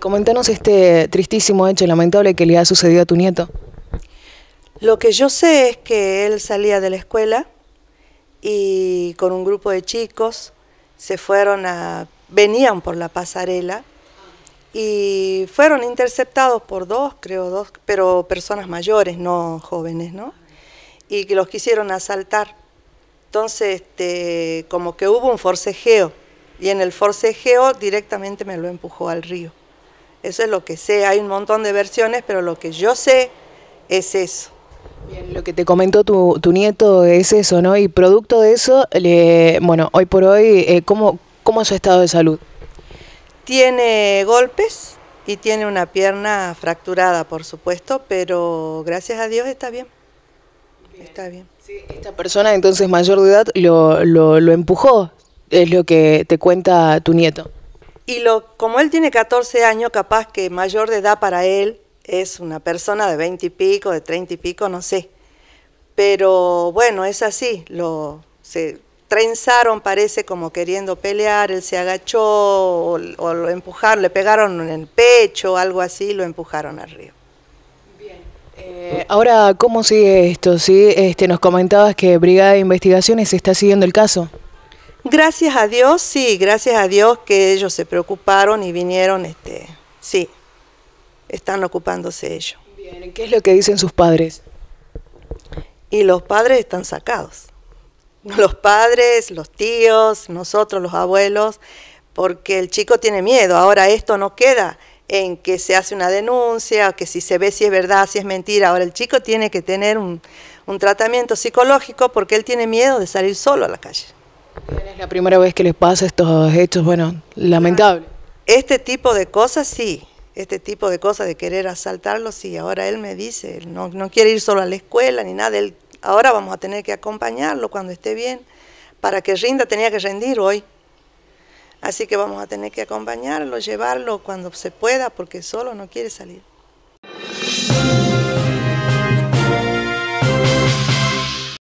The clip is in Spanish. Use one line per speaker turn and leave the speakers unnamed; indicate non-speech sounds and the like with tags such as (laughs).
Coméntanos este tristísimo hecho lamentable que le ha sucedido a tu nieto.
Lo que yo sé es que él salía de la escuela y con un grupo de chicos se fueron a, venían por la pasarela y fueron interceptados por dos, creo, dos, pero personas mayores, no jóvenes, ¿no? Y que los quisieron asaltar. Entonces, este, como que hubo un forcejeo y en el forcejeo directamente me lo empujó al río. Eso es lo que sé, hay un montón de versiones, pero lo que yo sé es eso.
Bien, lo que te comentó tu, nieto es eso, ¿no? Y producto de eso, le, bueno, hoy por hoy, eh, ¿cómo, ¿cómo es su estado de salud?
Tiene golpes y tiene una pierna fracturada, por supuesto, pero gracias a Dios está bien.
Está bien. esta persona entonces mayor de edad lo, lo empujó, es lo que te cuenta tu nieto.
Y lo, como él tiene 14 años, capaz que mayor de edad para él es una persona de 20 y pico, de 30 y pico, no sé. Pero bueno, es así, lo, se trenzaron, parece, como queriendo pelear, él se agachó o, lo empujaron, le pegaron en el pecho, algo así, lo empujaron al río.
Eh, ahora, ¿cómo sigue esto? Sí? Este, nos comentabas que Brigada de Investigaciones está siguiendo el caso.
Gracias a Dios, sí, gracias a Dios que ellos se preocuparon y vinieron, este, sí, están ocupándose ellos. Bien, ¿qué es lo que dicen sus padres? Y los padres están sacados. (laughs) Los padres, los tíos, nosotros, los abuelos, porque el chico tiene miedo. Ahora esto no queda en que se hace una denuncia, que si se ve si es verdad, si es mentira. Ahora el chico tiene que tener un tratamiento psicológico porque él tiene miedo de salir solo a la calle.
Es la primera vez que les pasa estos hechos, bueno, lamentable.
Este tipo de cosas sí, este tipo de cosas de querer asaltarlos sí. Ahora él me dice, no, no quiere ir solo a la escuela ni nada, ahora vamos a tener que acompañarlo cuando esté bien. Para que rinda tenía que rendir hoy. Así que vamos a tener que acompañarlo, llevarlo cuando se pueda, porque solo no quiere salir.